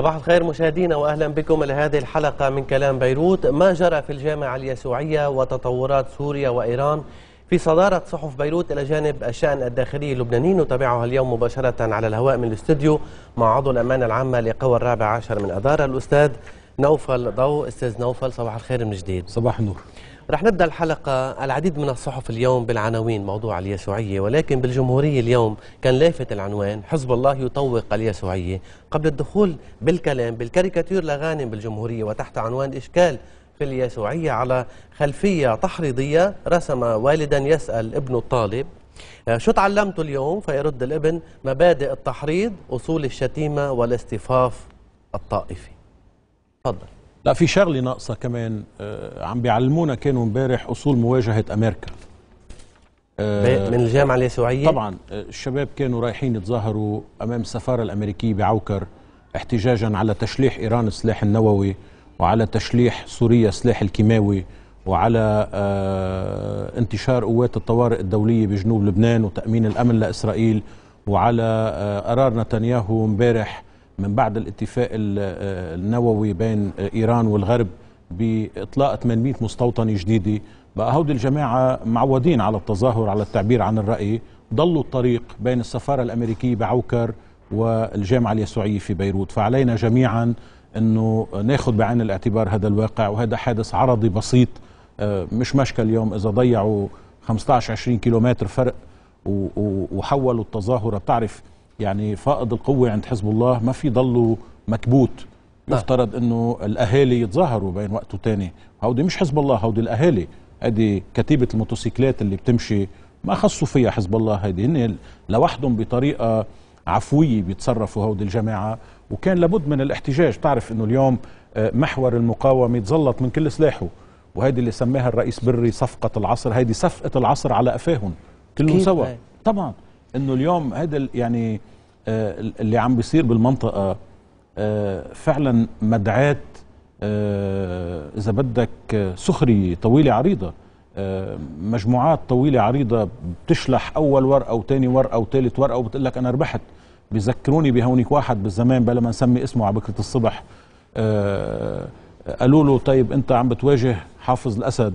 صباح الخير مشاهدينا واهلا بكم الى هذه الحلقه من كلام بيروت ما جرى في الجامعه اليسوعيه وتطورات سوريا وايران في صداره صحف بيروت الى جانب الشان الداخلي اللبناني نتابعها اليوم مباشره على الهواء من الاستوديو مع عضو الامانه العامه لقوى الرابع عشر من اداره الاستاذ نوفل ضوء استاذ نوفل صباح الخير من جديد صباح النور رح نبدا الحلقه العديد من الصحف اليوم بالعناوين موضوع اليسوعيه ولكن بالجمهوريه اليوم كان لافت العنوان حزب الله يطوق اليسوعيه قبل الدخول بالكلام بالكاريكاتير لغانم بالجمهوريه وتحت عنوان اشكال في اليسوعيه على خلفيه تحريضيه رسم والدا يسال ابنه الطالب آه، شو تعلمت اليوم فيرد الابن مبادئ التحريض اصول الشتيمه والاصطفاف الطائفي تفضل لا في شغله ناقصه كمان آه، عم بيعلمونا كانوا امبارح اصول مواجهه امريكا آه، من الجامعه اليسوعيه طبعا آه، الشباب كانوا رايحين يتظاهروا امام السفاره الامريكيه بعوكر احتجاجا على تشليح ايران السلاح النووي وعلى تشليح سوريا السلاح الكيماوي وعلى انتشار قوات الطوارئ الدوليه بجنوب لبنان وتامين الامن لاسرائيل وعلى قرار نتنياهو امبارح من بعد الاتفاق آه، النووي بين إيران والغرب بإطلاق 800 مستوطن جديد بقى هودي الجماعة معودين على التظاهر على التعبير عن الرأي ضلوا الطريق بين السفارة الأمريكية بعوكر والجامعة اليسوعية في بيروت فعلينا جميعا أنه ناخذ بعين الاعتبار هذا الواقع وهذا حادث عرضي بسيط آه، مش مشكل اليوم إذا ضيعوا 15-20 كيلومتر فرق وحولوا التظاهرة بتعرف يعني فائض القوة عند حزب الله ما في ضلوا مكبوت نعم. يفترض انه الاهالي يتظاهروا بين وقت وتاني هودي مش حزب الله هودي الاهالي هذه كتيبة الموتوسيكلات اللي بتمشي ما خصوا فيها حزب الله هيدي هن لوحدهم بطريقة عفوية بيتصرفوا هودي الجماعة وكان لابد من الاحتجاج تعرف انه اليوم آه، محور المقاومة تزلط من كل سلاحه وهيدي اللي سماها الرئيس بري صفقة العصر هيدي صفقة العصر على قفاهم كلهم سوا طبعا انه اليوم هذا يعني آه، اللي عم بيصير بالمنطقه آه، فعلا مدعاه آه، اذا بدك سخريه طويله عريضه مجموعات طويله عريضه بتشلح اول ورقه وثاني ورقه وثالث ورقه وبتقول لك انا ربحت بذكروني بهونيك واحد بالزمان بلا ما نسمي اسمه على بكره الصبح قالوا له طيب انت عم بتواجه حافظ الاسد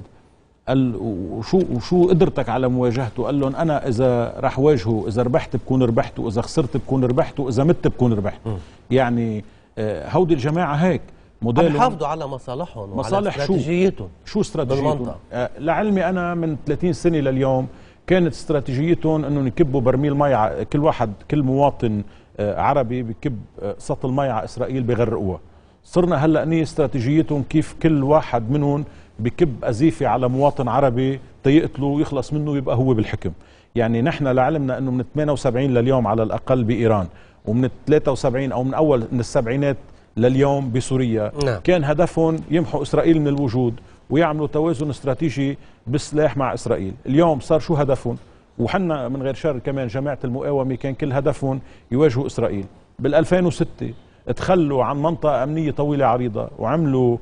قال وشو وشو قدرتك على مواجهته قال لهم انا اذا راح واجهه اذا ربحت بكون ربحت واذا خسرت بكون ربحت واذا مت بكون ربحت م. يعني آه، هودي الجماعه هيك موديل حافظوا على مصالحهم مصالح وعلى استراتيجيتهم شو استراتيجيتهم آه، لعلمي انا من 30 سنه لليوم كانت استراتيجيتهم انهم يكبوا برميل مي كل واحد كل مواطن آه، عربي بكب سطل مي على اسرائيل بغرقوها صرنا هلا ني استراتيجيتهم كيف كل واحد منهم بكب أزيفة على مواطن عربي تيقتله ويخلص منه ويبقى هو بالحكم يعني نحن لعلمنا أنه من 78 لليوم على الأقل بإيران ومن 73 أو من أول من السبعينات لليوم بسوريا نعم. كان هدفهم يمحوا إسرائيل من الوجود ويعملوا توازن استراتيجي بالسلاح مع إسرائيل اليوم صار شو هدفهم وحنا من غير شر كمان جماعة المقاومة كان كل هدفهم يواجهوا إسرائيل بال2006 تخلوا عن منطقة أمنية طويلة عريضة وعملوا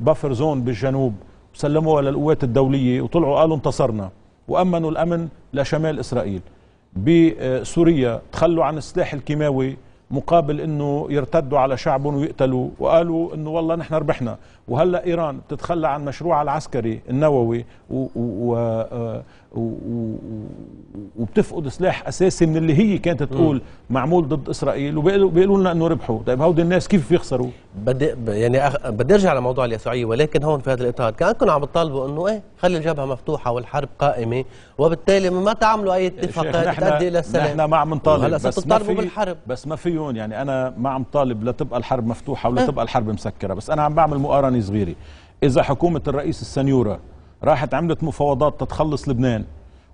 بافر آه، زون بالجنوب وسلموها للقوات الدولية وطلعوا قالوا انتصرنا وأمنوا الأمن لشمال إسرائيل بسوريا تخلوا عن السلاح الكيماوي مقابل انه يرتدوا على شعبهم ويقتلوا وقالوا انه والله نحن ربحنا وهلا ايران بتتخلى عن مشروعها العسكري النووي آه، و و و وبتفقد سلاح اساسي من اللي هي كانت تقول معمول ضد اسرائيل وبيقولوا لنا انه ربحوا طيب هودي الناس كيف بيخسروا بدي يعني أخ... بدي ارجع لموضوع اليسوعيه ولكن هون في هذا الاطار كانكم عم بتطالبوا انه ايه خلي الجبهه مفتوحه والحرب قائمه وبالتالي ما تعملوا اي اتفاقات تؤدي الى السلام نحن ما عم نطالب هلا في بالحرب بس ما فيهم يعني انا ما عم طالب لا تبقى الحرب مفتوحه ولا أه؟ تبقى الحرب مسكره بس انا عم بعمل مقارنه وطني صغيري إذا حكومة الرئيس السنيورة راحت عملت مفاوضات تتخلص لبنان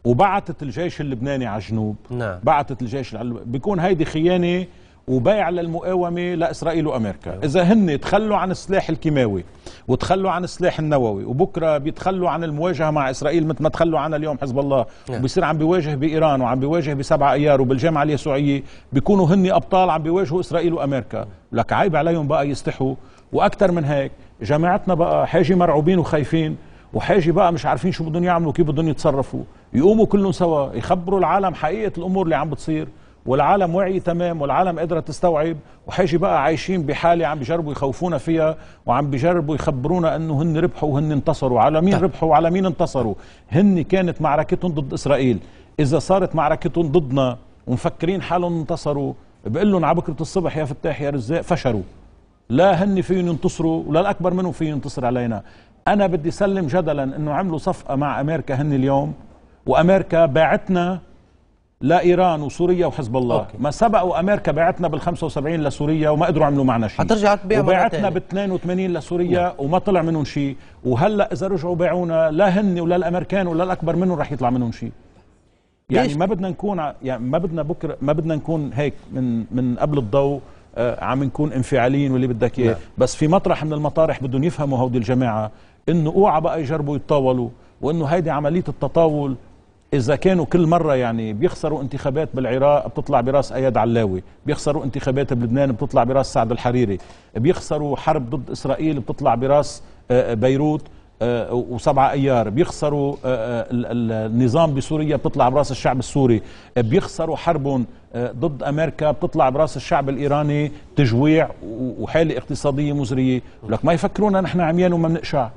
وبعتت الجيش اللبناني على الجنوب نعم. بعتت الجيش على بيكون هيدي خيانه وبيع للمقاومه لاسرائيل وامريكا أيوة. اذا هن تخلوا عن السلاح الكيماوي وتخلوا عن السلاح النووي وبكره بيتخلوا عن المواجهه مع اسرائيل مثل ما تخلوا عنها اليوم حزب الله نعم. وبيصير عم بيواجه بايران وعم بيواجه بسبعة ايار وبالجامعه اليسوعيه بيكونوا هن ابطال عم بيواجهوا اسرائيل وامريكا لك عيب عليهم بقى يستحوا واكثر من هيك جماعتنا بقى حاجي مرعوبين وخايفين وحاجي بقى مش عارفين شو بدهم يعملوا كيف بدهم يتصرفوا يقوموا كلهم سوا يخبروا العالم حقيقه الامور اللي عم بتصير والعالم وعي تمام والعالم قادرة تستوعب وحاجي بقى عايشين بحالة عم بيجربوا يخوفونا فيها وعم بيجربوا يخبرونا انه هن ربحوا وهن انتصروا على مين طيب. ربحوا وعلى مين انتصروا هن كانت معركتهم ضد اسرائيل اذا صارت معركتهم ضدنا ومفكرين حالهم انتصروا بقول لهم على بكره الصبح يا فتاح يا رزاق فشلوا لا هن فيهم ينتصروا ولا الأكبر منهم فين ينتصر علينا أنا بدي سلم جدلا أنه عملوا صفقة مع أمريكا هن اليوم وأمريكا باعتنا لإيران وسوريا وحزب الله أوكي. ما سبقوا أمريكا باعتنا بال75 لسوريا وما قدروا عملوا معنا شيء هترجع تبيع وباعتنا بال82 لسوريا أوه. نعم. وما طلع منهم شيء وهلا إذا رجعوا باعونا لا هن ولا الأمريكان ولا الأكبر منهم رح يطلع منهم شيء يعني ما بدنا نكون يعني ما بدنا بكره ما بدنا نكون هيك من من قبل الضوء آه، عم نكون انفعاليين واللي بدك اياه نعم. بس في مطرح من المطارح بدهم يفهموا هودي الجماعه انه اوعى بقى يجربوا يتطاولوا وانه هيدي عمليه التطاول اذا كانوا كل مره يعني بيخسروا انتخابات بالعراق بتطلع براس اياد علاوي بيخسروا انتخابات بلبنان بتطلع براس سعد الحريري بيخسروا حرب ضد اسرائيل بتطلع براس آه، آه، بيروت آه، وسبعة ايار بيخسروا آه، آه، النظام بسوريا بتطلع براس الشعب السوري بيخسروا حرب ضد امريكا بتطلع براس الشعب الايراني تجويع وحاله اقتصاديه مزريه ولك ما يفكرونا نحن عميان وما بنقشع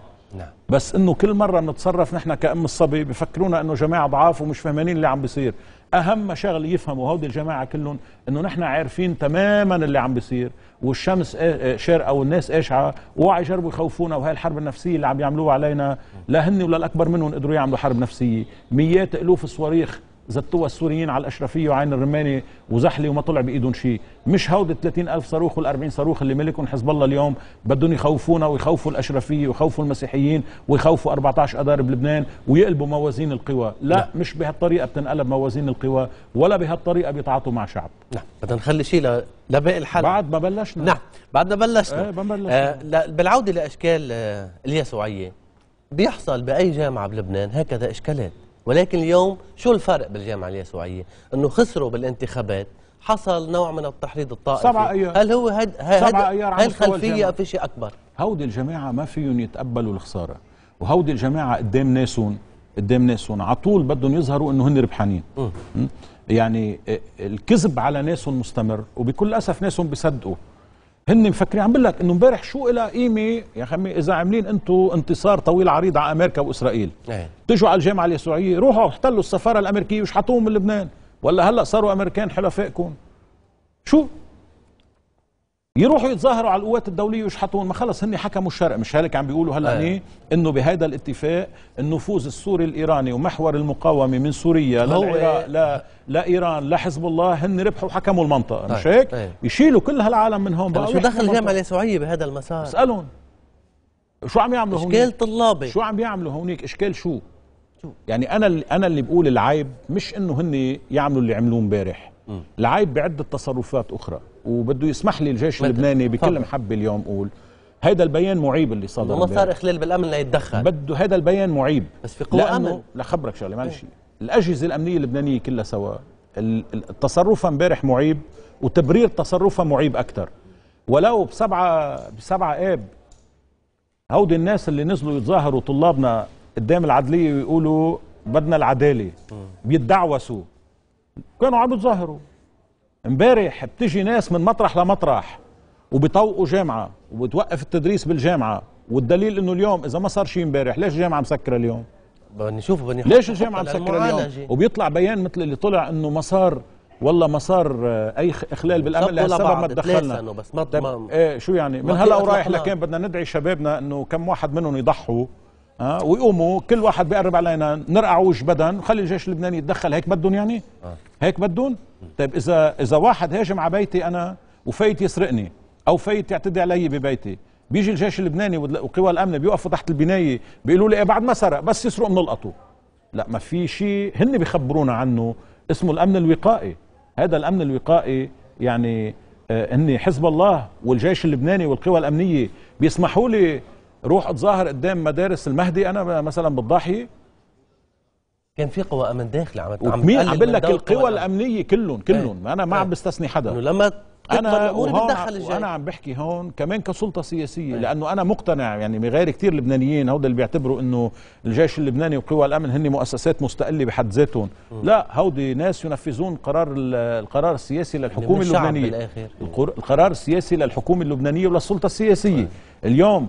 بس انه كل مره بنتصرف نحن كأم الصبي بفكرونا انه جماعه ضعاف ومش فهمانين اللي عم بيصير اهم شغله يفهموا هودي الجماعه كلهم انه نحن عارفين تماما اللي عم بيصير والشمس إيه، إيه، شرقه والناس قاشعه وعي جربوا يخوفونا وهي الحرب النفسيه اللي عم يعملوها علينا لا هن ولا الاكبر منهم قدروا يعملوا حرب نفسيه ميات الوف الصواريخ زتوها السوريين على الاشرفيه وعين الرماني وزحلي وما طلع بايدهم شيء مش هودي 30 الف صاروخ وال40 صاروخ اللي ملكهم حزب الله اليوم بدهم يخوفونا ويخوفوا الاشرفيه ويخوفوا المسيحيين ويخوفوا 14 اذار بلبنان ويقلبوا موازين القوى لا, لا. نعم. مش بهالطريقه بتنقلب موازين القوى ولا بهالطريقه بيتعاطوا مع شعب نعم بدنا نخلي شيء لباقي الحل بعد ما بلشنا نعم بعد ما بلشنا, آه بلشنا. آه لا بالعوده لاشكال آه اليسوعيه بيحصل باي جامعه بلبنان هكذا اشكالات ولكن اليوم شو الفرق بالجامعه اليسوعيه؟ انه خسروا بالانتخابات حصل نوع من التحريض الطائفي سبعة أيار. هل هو هاد هاد هل الخلفيه في شيء اكبر؟ هودي الجماعه ما فيهم يتقبلوا الخساره وهودي الجماعه قدام ناسون قدام ناسون على طول بدهم يظهروا انه هن ربحانين يعني آه، الكذب على ناسهم مستمر وبكل اسف ناسهم بيصدقوا هن مفكرين عم بقول لك انه امبارح شو لها قيمه يا خمي اذا عاملين انتم انتصار طويل عريض على امريكا واسرائيل ايه. تجوا على الجامعه اليسوعيه روحوا احتلوا السفاره الامريكيه وشحطوهم من لبنان ولا هلا صاروا امريكان حلفائكم شو يروحوا يتظاهروا على القوات الدوليه ويشحطون ما خلص هن حكموا الشرق مش هلك عم بيقولوا هلا آه. هني آه. انه بهذا الاتفاق النفوذ السوري الايراني ومحور المقاومه من سوريا للعراق لا لا ايران لا حزب الله هن ربحوا وحكموا المنطقه مش طيب، هيك؟ طيب. يشيلوا كل هالعالم من هون طيب، شو دخل الجامعه اليسوعيه بهذا المسار؟ اسالهم شو عم يعملوا هونيك؟ اشكال طلابي شو عم يعملوا هونيك؟ اشكال شو؟ يعني انا انا اللي بقول العيب مش انه هن يعملوا اللي عملوه امبارح العيب بعده تصرفات اخرى وبده يسمح لي الجيش اللبناني بكل محبه اليوم قول هيدا البيان معيب اللي صدر والله صار اخلال بالامن ليتدخل بده هيدا البيان معيب بس في قوة امن لخبرك شغله معلش إيه. الاجهزه الامنيه اللبنانيه كلها سوا التصرف امبارح معيب وتبرير تصرفها معيب اكثر ولو بسبعه بسبعه اب هودي الناس اللي نزلوا يتظاهروا طلابنا قدام العدليه ويقولوا بدنا العداله بيتدعوسوا كانوا عم يتظاهروا امبارح بتجي ناس من مطرح لمطرح وبيطوقوا جامعه وبتوقف التدريس بالجامعه والدليل انه اليوم اذا ما صار شيء امبارح ليش الجامعه مسكره اليوم؟ بدنا نشوف بدنا ليش الجامعه مسكره اليوم؟ وبيطلع بيان مثل اللي طلع انه ما صار والله ما صار آه، اي اخلال بالامن لسبب ما تدخلنا بس طيب، ما ايه شو يعني من هلا ورايح لكان بدنا ندعي شبابنا انه كم واحد منهم يضحوا أه ويقوموا كل واحد بيقرب علينا نرقع وش بدن خلي الجيش اللبناني يتدخل هيك بدهم يعني آه. هيك بدهم طيب اذا اذا واحد هاجم على بيتي انا وفايت يسرقني او فايت يعتدي علي ببيتي بيجي الجيش اللبناني وقوى الامن بيوقفوا تحت البنايه بيقولوا لي إيه بعد ما سرق بس يسرق بنلقطه لا ما في شيء هن بخبرونا عنه اسمه الامن الوقائي هذا الامن الوقائي يعني اني آه، حزب الله والجيش اللبناني والقوى الامنيه بيسمحوا لي روح اتظاهر قدام مدارس المهدي انا مثلا بالضاحيه كان في قوى امن داخل عم مين عم بقول لك القوى الامنيه كلهم كلهم إيه. انا ما عم إيه. بستثني حدا انه لما انا بتدخل الجاي انا عم بحكي هون كمان كسلطه سياسيه أي. لانه انا مقتنع يعني غير كثير لبنانيين هودا اللي بيعتبروا انه الجيش اللبناني وقوى الامن هن مؤسسات مستقله بحد ذاتهم لا هودي ناس ينفذون قرار القرار السياسي للحكومه اللبنانيه القرار السياسي للحكومه اللبنانيه وللسلطه السياسيه أي. اليوم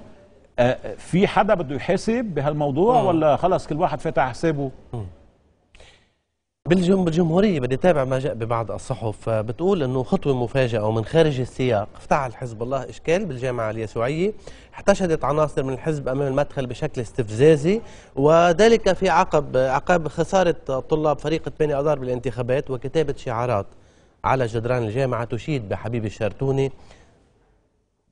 آه، في حدا بده يحاسب بهالموضوع آه. ولا خلص كل واحد فتح حسابه بالجمهورية بدي تابع ما جاء ببعض الصحف آه، بتقول أنه خطوة مفاجئة ومن خارج السياق افتعل حزب الله إشكال بالجامعة اليسوعية احتشدت عناصر من الحزب أمام المدخل بشكل استفزازي وذلك في عقب عقب خسارة طلاب فريق 8 أذار بالانتخابات وكتابة شعارات على جدران الجامعة تشيد بحبيب الشرتوني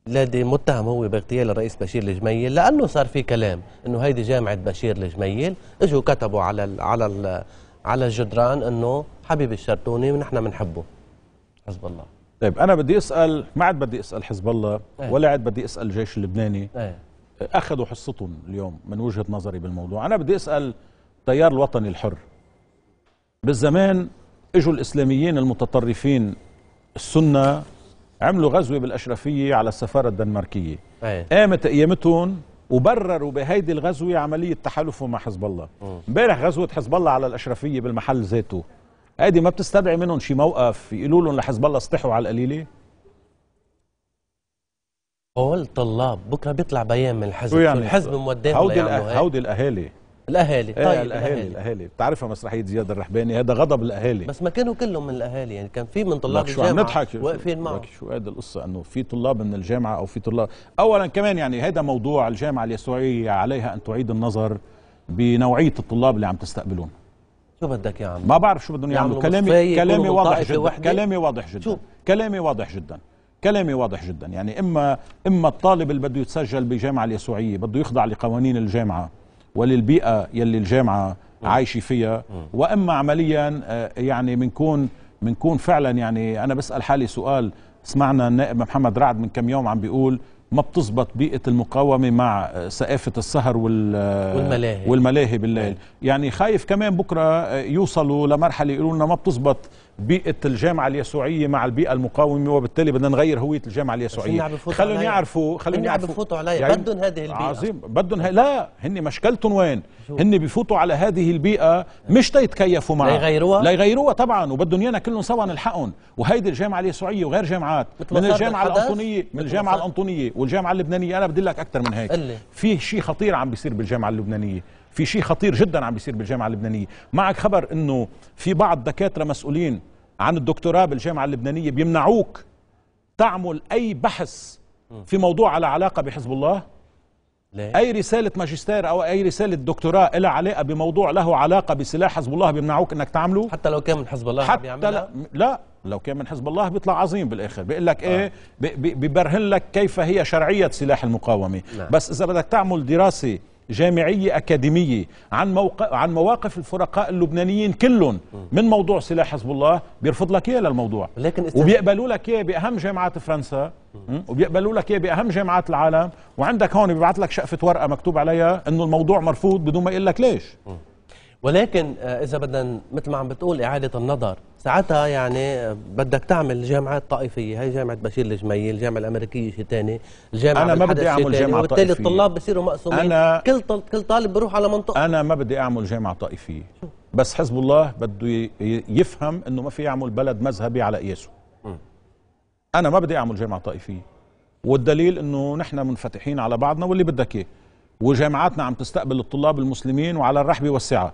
الذي متهم هو باغتيال الرئيس بشير الجميل لانه صار في كلام انه هيدي جامعه بشير الجميل اجوا كتبوا على الـ على الـ على الجدران انه حبيب الشرطوني ونحن بنحبه حزب الله طيب انا بدي اسال ما عاد بدي اسال حزب الله أيه. ولا عاد بدي اسال الجيش اللبناني أيه. اخذوا حصتهم اليوم من وجهه نظري بالموضوع انا بدي اسال التيار الوطني الحر بالزمان اجوا الاسلاميين المتطرفين السنه عملوا غزوه بالاشرفيه على السفاره الدنماركيه أيه. قامت قيامتهم وبرروا بهيدي الغزوه عمليه تحالفهم مع حزب الله امبارح غزوه حزب الله على الاشرفيه بالمحل ذاته هيدي ما بتستدعي منهم شي موقف يقولوا لهم لحزب الله استحوا على القليله هو الطلاب بكره بيطلع بيان من الحزب يعني الحزب موديهم إيه؟ هودي الاهالي الاهالي إيه، طيب الاهالي الاهالي, الأهالي. بتعرفها مسرحيه زياد الرحباني هذا غضب الاهالي بس ما كانوا كلهم من الاهالي يعني كان في من طلاب شو الجامعه نضحك واقفين معه شو هذا القصه انه في طلاب من الجامعه او في طلاب اولا كمان يعني هذا موضوع الجامعه اليسوعيه عليها ان تعيد النظر بنوعيه الطلاب اللي عم تستقبلون شو بدك يا عم ما بعرف شو بدهم يعملوا كلامي كلامي واضح جدا كلامي واضح جدا شو؟ كلامي واضح جدا كلامي واضح جدا يعني اما اما الطالب اللي بده يتسجل بجامعه اليسوعيه بده يخضع لقوانين الجامعه وللبيئه يلي الجامعه نعم. عايشه فيها واما عمليا آه، يعني بنكون بنكون فعلا يعني انا بسال حالي سؤال سمعنا النائب محمد رعد من كم يوم عم بيقول ما بتزبط بيئة المقاومة مع آه، سقافة السهر وال آه، والملاهي والملاهي بالليل نعم. يعني خايف كمان بكرة يوصلوا لمرحلة يقولوا لنا ما بتزبط بيئه الجامعه اليسوعيه مع البيئه المقاومه وبالتالي بدنا نغير هويه الجامعه اليسوعيه خليهم يعرفوا خليهم يعرفوا بفوتوا عليها يعني بدهم هذه البيئه عظيم بدهم ه... لا هن مشكلتهم وين هن بفوتوا على هذه البيئه مش تيتكيفوا معها لا يغيروها لا يغيروها طبعا وبدهم ايانا كلهم سوا نلحقهم وهيدي الجامعه اليسوعيه وغير جامعات من الجامعه الانطونيه من الجامعه الانطونيه والجامعه اللبنانيه انا بدي لك اكثر من هيك في شيء خطير عم بيصير بالجامعه اللبنانيه في شيء خطير جدا عم بيصير بالجامعه اللبنانيه معك خبر انه في بعض دكاتره مسؤولين عن الدكتوراه بالجامعه اللبنانيه بيمنعوك تعمل اي بحث في موضوع على علاقه بحزب الله ليه؟ اي رساله ماجستير او اي رساله دكتوراه لها علاقه بموضوع له علاقه بسلاح حزب الله بيمنعوك انك تعمله حتى لو كان من حزب الله حتى لا, لا لو كان من حزب الله بيطلع عظيم بالاخر بيقول لك ايه آه. ببرهن لك كيف هي شرعيه سلاح المقاومه لا. نعم. بس اذا بدك تعمل دراسه جامعية أكاديمية عن, موق... عن مواقف الفرقاء اللبنانيين كلهم من موضوع سلاح حزب الله بيرفض لك إياه للموضوع لكن استاذ... وبيقبلوا لك إياه بأهم جامعات فرنسا وبيقبلوا لك إياه بأهم جامعات العالم وعندك هون بيبعث لك شقفة ورقة مكتوب عليها أنه الموضوع مرفوض بدون ما يقول لك ليش م. ولكن آه، اذا بدنا مثل ما عم بتقول اعاده النظر ساعتها يعني آه، بدك تعمل جامعات طائفيه هي جامعه بشير الجميل الجامعه الامريكيه شيء ثاني الجامعه انا ما بدي اعمل جامعه وبالتالي طائفيه وبالتالي الطلاب بصيروا مقسومين أنا كل طالب كل طالب بروح على منطقه انا ما بدي اعمل جامعه طائفيه بس حزب الله بده يفهم انه ما في يعمل بلد مذهبي على قياسه انا ما بدي اعمل جامعه طائفيه والدليل انه نحن منفتحين على بعضنا واللي بدك اياه وجامعاتنا عم تستقبل الطلاب المسلمين وعلى الرحب والسعه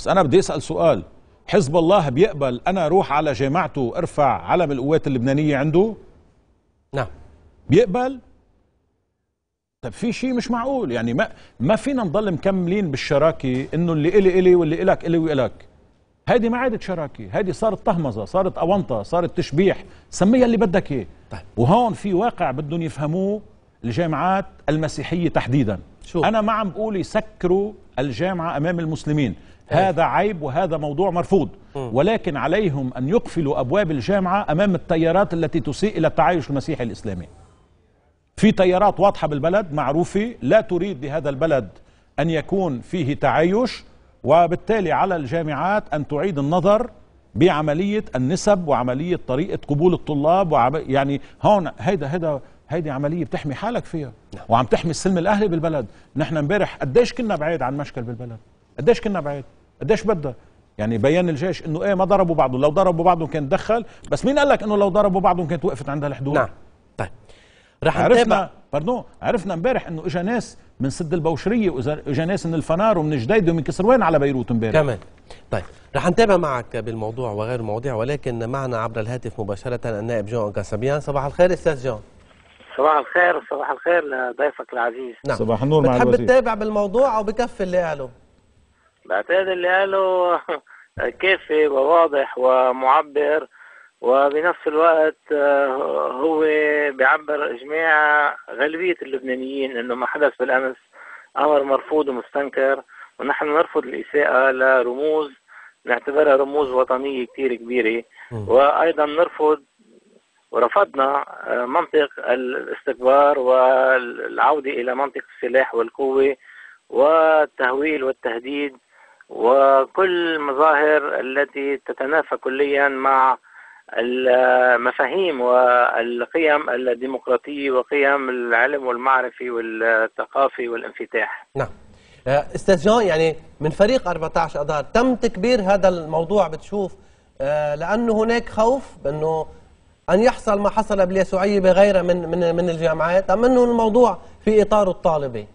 بس انا بدي اسال سؤال حزب الله بيقبل انا اروح على جامعته ارفع علم القوات اللبنانيه عنده نعم بيقبل طب في شيء مش معقول يعني ما ما فينا نضل مكملين بالشراكه انه اللي الي الي واللي الك الي والك هيدي ما عادت شراكه هيدي صارت طهمزه صارت اونطه صارت تشبيح سميها اللي بدك اياه طيب. وهون في واقع بدهم يفهموه الجامعات المسيحيه تحديدا شوف. أنا ما عم بقول يسكروا الجامعة أمام المسلمين إيه. هذا عيب وهذا موضوع مرفوض م. ولكن عليهم أن يقفلوا أبواب الجامعة أمام التيارات التي تسيء إلى التعايش المسيحي الإسلامي في تيارات واضحة بالبلد معروفة لا تريد لهذا البلد أن يكون فيه تعايش وبالتالي على الجامعات أن تعيد النظر بعملية النسب وعملية طريقة قبول الطلاب وعم... يعني هون هيدا هيدا هيدي عمليه بتحمي حالك فيها وعم تحمي السلم الاهلي بالبلد نحن امبارح قديش كنا بعيد عن مشكل بالبلد قديش كنا بعيد قديش بدها يعني بيان الجيش انه ايه ما ضربوا بعضهم لو ضربوا بعضهم كان تدخل بس مين قال لك انه لو ضربوا بعضهم كانت وقفت عندها الحدود نعم طيب رح عرفنا بردو عرفنا امبارح انه اجى ناس من سد البوشريه واجا ناس من الفنار ومن جديده ومن كسروان على بيروت امبارح كمان طيب رح نتابع معك بالموضوع وغير المواضيع ولكن معنا عبر الهاتف مباشره النائب جون كاسابيان صباح الخير استاذ جون صباح الخير صباح الخير لضيفك العزيز نعم. صباح النور مع الوزير بتحب تتابع بالموضوع او بكفي اللي قاله بعتقد اللي قاله كافي وواضح ومعبر وبنفس الوقت آه، هو بيعبر اجماع غالبيه اللبنانيين انه ما حدث بالامس امر مرفوض ومستنكر ونحن نرفض الاساءه لرموز نعتبرها رموز وطنيه كثير كبيره وايضا نرفض ورفضنا آه، منطق الاستكبار والعودة إلى منطق السلاح والقوة والتهويل والتهديد وكل المظاهر التي تتنافى كليا مع المفاهيم والقيم الديمقراطية وقيم العلم والمعرفي والثقافي والانفتاح نعم آه، استاذ جون يعني من فريق 14 اذار تم تكبير هذا الموضوع بتشوف آه، لانه هناك خوف بانه أن يحصل ما حصل باليسوعية بغيرها من من من الجامعات أم أنه الموضوع في إطار الطالبي؟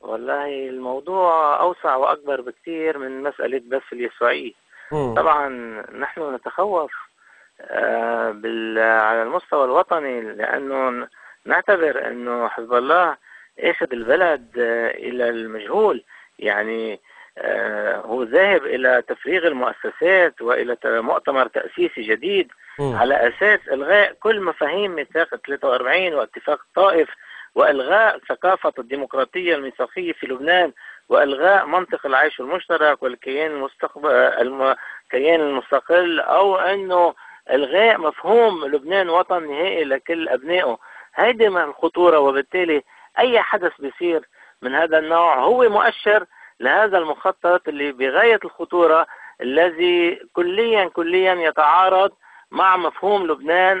والله الموضوع أوسع وأكبر بكثير من مسألة بس اليسوعية طبعا نحن نتخوف آه، بال على المستوى الوطني لأنه نعتبر أنه حزب الله أخذ البلد آه، إلى المجهول يعني آه، هو ذاهب إلى تفريغ المؤسسات وإلى مؤتمر تأسيسي جديد على أساس إلغاء كل مفاهيم ميثاق 43 واتفاق الطائف وإلغاء ثقافة الديمقراطية الميثاقية في لبنان وإلغاء منطق العيش المشترك والكيان المستقبل الكيان المستقل أو أنه إلغاء مفهوم لبنان وطن نهائي لكل أبنائه هيدي من الخطورة وبالتالي أي حدث بيصير من هذا النوع هو مؤشر لهذا المخطط اللي بغاية الخطورة الذي كليا كليا يتعارض مع مفهوم لبنان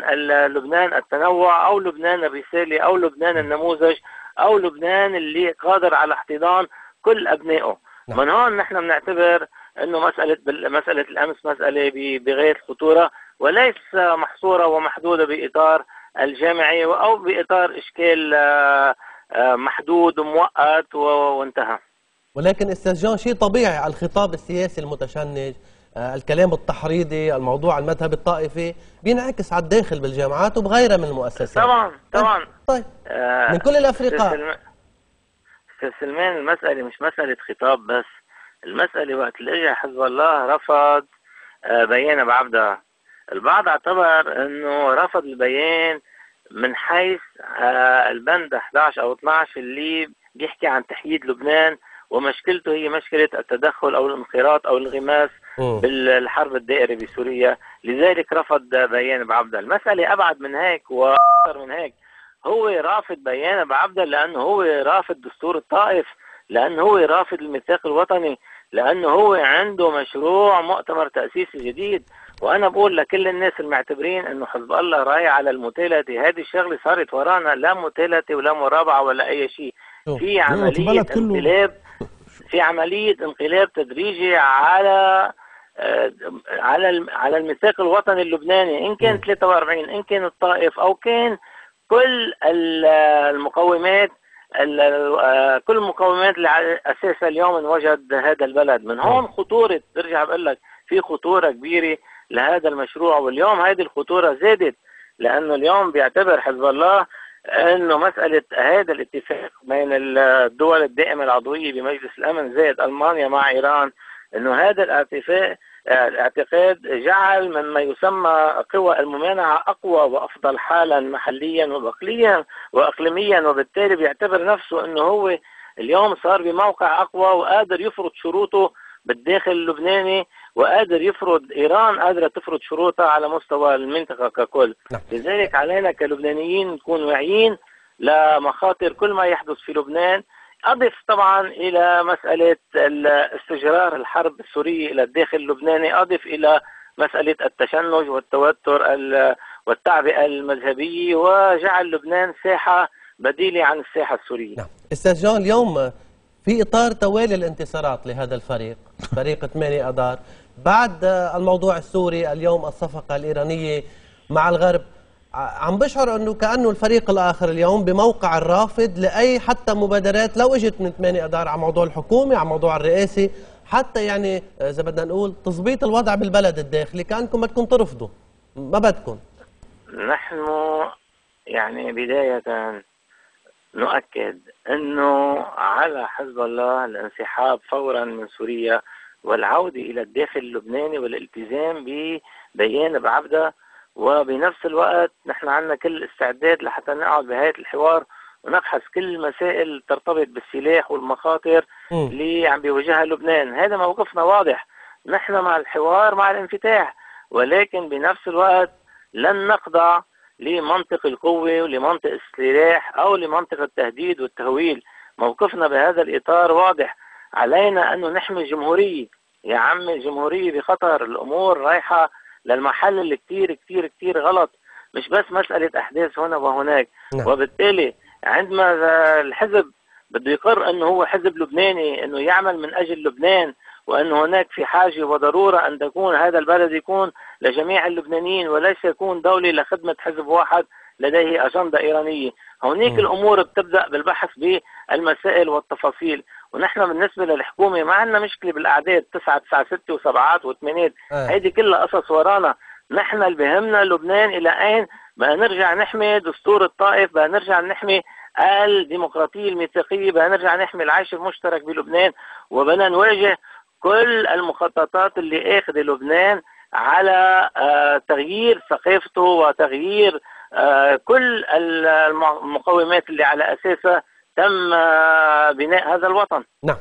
لبنان التنوع او لبنان الرساله او لبنان النموذج او لبنان اللي قادر على احتضان كل ابنائه نعم. من هون نحن بنعتبر انه مساله مساله الامس مساله بغايه الخطوره وليس محصوره ومحدوده باطار الجامعي او باطار اشكال آه، آه، محدود ومؤقت وانتهى ولكن استاذ جان شيء طبيعي على الخطاب السياسي المتشنج آه، الكلام التحريضي الموضوع المذهب الطائفي بينعكس على الداخل بالجامعات وبغيرها من المؤسسات طبعا طيب، طبعا طيب آه من كل الافرقاء استاذ سلمان المساله مش مساله خطاب بس المساله وقت اللي اجى حزب الله رفض آه، بيان ابو عبده البعض اعتبر انه رفض البيان من حيث آه، البند 11 او 12 اللي بيحكي عن تحييد لبنان ومشكلته هي مشكله التدخل او الانخراط او الانغماس بالحرب الدائري بسوريا لذلك رفض بيان بعبدة المسألة أبعد من هيك وأكثر من هيك هو رافض بيان بعبدة لأنه هو رافض دستور الطائف لأنه هو رافض الميثاق الوطني لأنه هو عنده مشروع مؤتمر تأسيسي جديد وأنا بقول لكل الناس المعتبرين أنه حزب الله راي على المثالثة هذه الشغلة صارت ورانا لا متالته ولا مرابعة ولا أي شيء في عملية انقلاب في عملية انقلاب تدريجي على على على الميثاق الوطني اللبناني ان كان 43 ان كان الطائف او كان كل المقومات آه، كل المقومات اللي على اساسها اليوم انوجد هذا البلد من هون خطوره برجع بقول لك في خطوره كبيره لهذا المشروع واليوم هذه الخطوره زادت لانه اليوم بيعتبر حزب الله انه مساله هذا الاتفاق بين الدول الدائمه العضويه بمجلس الامن زائد المانيا مع ايران انه هذا الاعتفاء الاعتقاد جعل من ما يسمى قوى الممانعة أقوى وأفضل حالا محليا وبقليا وأقليميا وبالتالي بيعتبر نفسه أنه هو اليوم صار بموقع أقوى وقادر يفرض شروطه بالداخل اللبناني وقادر يفرض ايران قادره تفرض شروطها على مستوى المنطقه ككل نعم. لذلك علينا كلبنانيين نكون واعيين لمخاطر كل ما يحدث في لبنان أضف طبعا إلى مسألة استجرار الحرب السورية إلى الداخل اللبناني أضف إلى مسألة التشنج والتوتر والتعبئة المذهبية وجعل لبنان ساحة بديلة عن الساحة السورية نعم. أستاذ جون اليوم في إطار توالي الانتصارات لهذا الفريق فريق 8 أدار بعد الموضوع السوري اليوم الصفقة الإيرانية مع الغرب عم بشعر انه كانه الفريق الاخر اليوم بموقع الرافض لاي حتى مبادرات لو اجت من ثمانية ادار على موضوع الحكومه على موضوع الرئاسه حتى يعني آه، اذا بدنا نقول تظبيط الوضع بالبلد الداخلي كانكم بدكم ترفضوا ما بدكم نحن يعني بدايه نؤكد انه على حزب الله الانسحاب فورا من سوريا والعوده الى الداخل اللبناني والالتزام ببيان بعبده وبنفس الوقت نحن عندنا كل الاستعداد لحتى نقعد بهاية الحوار ونبحث كل المسائل ترتبط بالسلاح والمخاطر اللي عم بيواجهها لبنان هذا موقفنا واضح نحن مع الحوار مع الانفتاح ولكن بنفس الوقت لن نخضع لمنطق القوة ولمنطق السلاح أو لمنطق التهديد والتهويل موقفنا بهذا الإطار واضح علينا أن نحمي الجمهورية يا عم الجمهورية بخطر الأمور رايحة للمحل اللي كتير كتير كتير غلط مش بس مسألة أحداث هنا وهناك نعم. وبالتالي عندما الحزب بده يقر أنه هو حزب لبناني أنه يعمل من أجل لبنان وأن هناك في حاجة وضرورة أن تكون هذا البلد يكون لجميع اللبنانيين وليس يكون دولي لخدمة حزب واحد لديه أجندة إيرانية هونيك الامور بتبدا بالبحث بالمسائل والتفاصيل ونحن بالنسبه للحكومه ما عندنا مشكله بالاعداد 9 9 6 وسبعات وثمانيات آه. هيدي كلها قصص ورانا نحن اللي بهمنا لبنان الى اين بقى نرجع نحمي دستور الطائف بقى نرجع نحمي الديمقراطيه الميثاقيه بقى نرجع نحمي العيش المشترك بلبنان وبدنا نواجه كل المخططات اللي اخذ لبنان على آه، تغيير ثقافته وتغيير آه، كل المقومات اللي على اساسها تم آه، بناء هذا الوطن نعم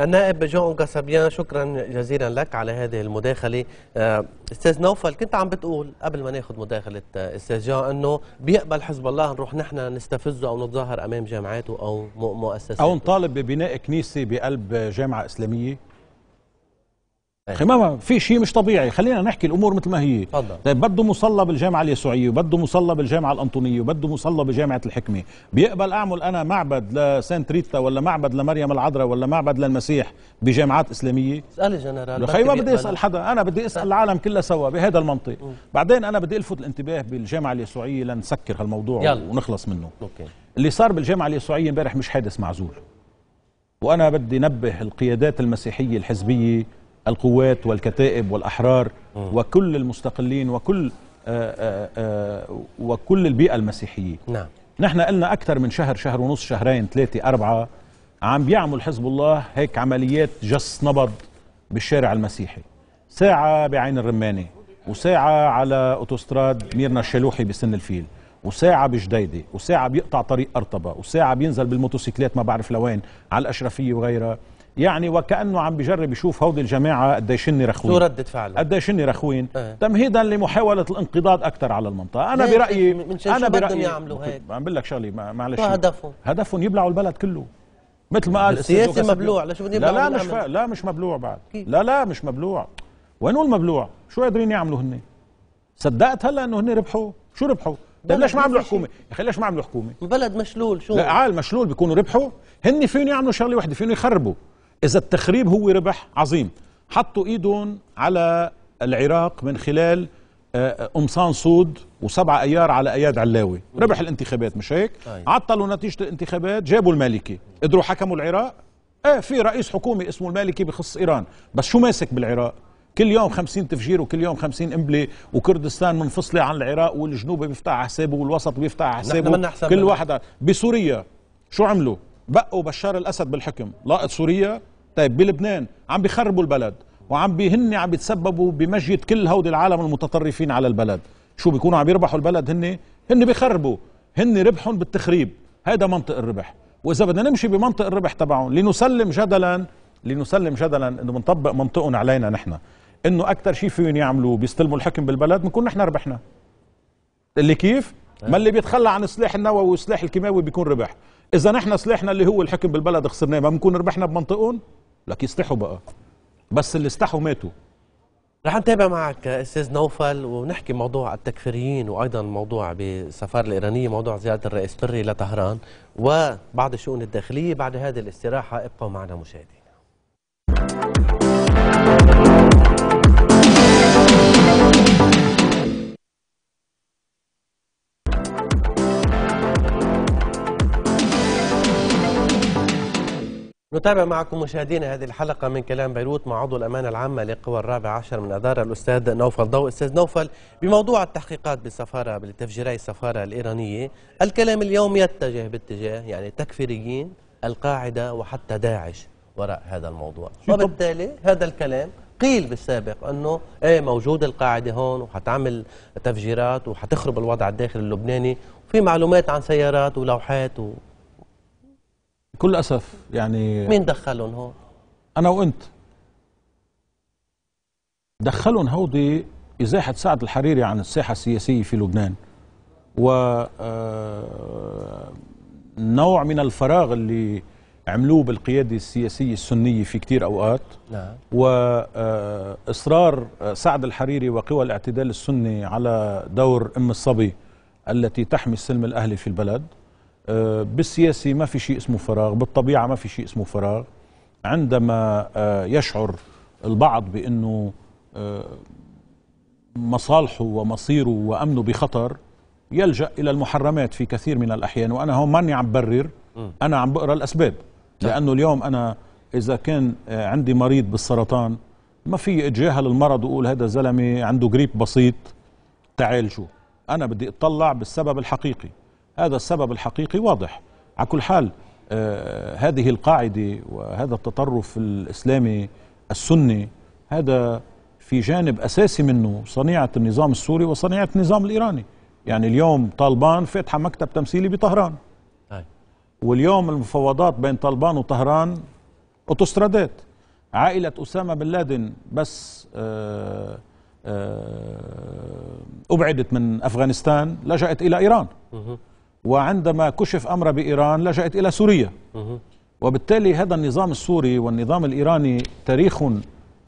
النائب جون كاسابيان شكرا جزيلا لك على هذه المداخله آه، استاذ نوفل كنت عم بتقول قبل ما ناخذ مداخله استاذ جون انه بيقبل حزب الله نروح نحن نستفزه او نتظاهر امام جامعاته او مؤسساته او نطالب ببناء كنيسه بقلب جامعه اسلاميه إيه. ماما في شيء مش طبيعي خلينا نحكي الامور مثل ما هي فضل. طيب بده مصلى بالجامعه اليسوعيه وبده مصلى بالجامعه الانطونيه وبده مصلى بجامعه الحكمه بيقبل اعمل انا معبد لسانت ريتا ولا معبد لمريم العذراء ولا معبد للمسيح بجامعات اسلاميه اسال جنرال خي ما بدي اسال حدا انا بدي اسال العالم كلها سوا بهذا المنطق م. بعدين انا بدي الفت الانتباه بالجامعه اليسوعيه لنسكر هالموضوع يلا. ونخلص منه أوكي. اللي صار بالجامعه اليسوعيه امبارح مش حادث معزول وانا بدي نبه القيادات المسيحيه الحزبيه القوات والكتائب والأحرار وكل المستقلين وكل آآ آه، آآ آه، آه، وكل البيئة المسيحية نعم نحن قلنا أكثر من شهر شهر ونص شهرين ثلاثة أربعة عم بيعمل حزب الله هيك عمليات جس نبض بالشارع المسيحي ساعة بعين الرمانة وساعة على أوتوستراد ميرنا الشلوحي بسن الفيل وساعة بجديدة وساعة بيقطع طريق أرطبة وساعة بينزل بالموتوسيكلات ما بعرف لوين على الأشرفية وغيرها يعني وكانه عم بجرب يشوف هودي الجماعه قد هن رخوين شو رده فعله؟ قد هن رخوين أه. تمهيدا لمحاوله الانقضاض اكثر على المنطقه، انا برايي من شو برايي يعملوا هيك عم بقول لك شغله معلش شو هدفهم؟ هدفهم يبلعوا البلد كله مثل ما قال السياسي مبلوع لشو بدهم يبلعوا لا لا مش لا مش مبلوع بعد كيف؟ لا لا مش مبلوع وين المبلوع؟ شو قادرين يعملوا هن؟ صدقت هلا انه هن ربحوا؟ شو ربحوا؟ طيب ليش ما عملوا حكومه؟ يا اخي ليش ما عملوا حكومه؟ البلد مشلول شو؟ لا عال مشلول بيكونوا ربحوا هن فيهم يعملوا شغله وحده فيهم يخربوا إذا التخريب هو ربح عظيم حطوا إيدهم على العراق من خلال آه، آه، قمصان صود وسبعة أيار على أياد علاوي ربح الانتخابات مش هيك طيب. عطلوا نتيجة الانتخابات جابوا المالكي قدروا حكموا العراق ايه في رئيس حكومة اسمه المالكي بخص إيران بس شو ماسك بالعراق كل يوم خمسين تفجير وكل يوم خمسين قنبله وكردستان منفصله عن العراق والجنوب بيفتح على حسابه والوسط بيفتح على حسابه كل واحد بسوريا شو عملوا بقوا بشار الاسد بالحكم لاقط سوريا طيب بلبنان عم بيخربوا البلد وعم بهن عم بيتسببوا بمجد كل هودي العالم المتطرفين على البلد شو بيكونوا عم يربحوا البلد هن هن بيخربوا هن ربحهم بالتخريب هذا منطق الربح واذا بدنا نمشي بمنطق الربح تبعهم لنسلم جدلا لنسلم جدلا انه بنطبق منطقهم علينا نحن انه اكثر شيء فيهم يعملوا بيستلموا الحكم بالبلد بنكون نحن ربحنا اللي كيف ما اللي بيتخلى عن السلاح النووي والسلاح الكيماوي بيكون ربح اذا نحن صلحنا اللي هو الحكم بالبلد خسرناه ما بنكون ربحنا بمنطقهم لك يستحوا بقى بس اللي استحوا ماتوا رح نتابع معك استاذ نوفل ونحكي موضوع التكفيريين وايضا موضوع بالسفاره الايرانيه موضوع زياره الرئيس بري لطهران وبعض الشؤون الداخليه بعد هذه الاستراحه ابقوا معنا مشاهدينا نتابع معكم مشاهدينا هذه الحلقة من كلام بيروت مع عضو الأمانة العامة لقوى الرابع عشر من أدارة الأستاذ نوفل ضوء أستاذ نوفل بموضوع التحقيقات بالسفارة بالتفجيري السفارة الإيرانية الكلام اليوم يتجه باتجاه يعني تكفيريين القاعدة وحتى داعش وراء هذا الموضوع وبالتالي هذا الكلام قيل بالسابق انه ايه موجود القاعده هون وحتعمل تفجيرات وحتخرب الوضع الداخلي اللبناني وفي معلومات عن سيارات ولوحات و... بكل اسف يعني مين دخلهم هون؟ انا وانت دخلهم هودي ازاحه سعد الحريري عن الساحه السياسيه في لبنان و آه، نوع من الفراغ اللي عملوه بالقيادة السياسية السنية في كثير أوقات نعم. وإصرار آه، آه، سعد الحريري وقوى الاعتدال السني على دور أم الصبي التي تحمي السلم الأهلي في البلد آه، بالسياسة ما في شيء اسمه فراغ بالطبيعة ما في شيء اسمه فراغ عندما آه، يشعر البعض بأنه آه، مصالحه ومصيره وأمنه بخطر يلجأ إلى المحرمات في كثير من الأحيان وأنا هون ماني عم برر أنا عم بقرأ الأسباب نعم. لأنه اليوم أنا إذا كان عندي مريض بالسرطان ما في اتجاهل المرض وأقول هذا زلمة عنده جريب بسيط تعالجه أنا بدي أطلع بالسبب الحقيقي هذا السبب الحقيقي واضح على كل حال آه، هذه القاعدة وهذا التطرف الإسلامي السني هذا في جانب أساسي منه صنيعة النظام السوري وصنيعة النظام الإيراني يعني اليوم طالبان فاتحة مكتب تمثيلي بطهران واليوم المفاوضات بين طالبان وطهران أوتوسترادات عائلة أسامة بن لادن بس آه، آه، أبعدت من أفغانستان لجأت إلى إيران وعندما كشف أمر بإيران لجأت إلى سوريا وبالتالي هذا النظام السوري والنظام الإيراني تاريخ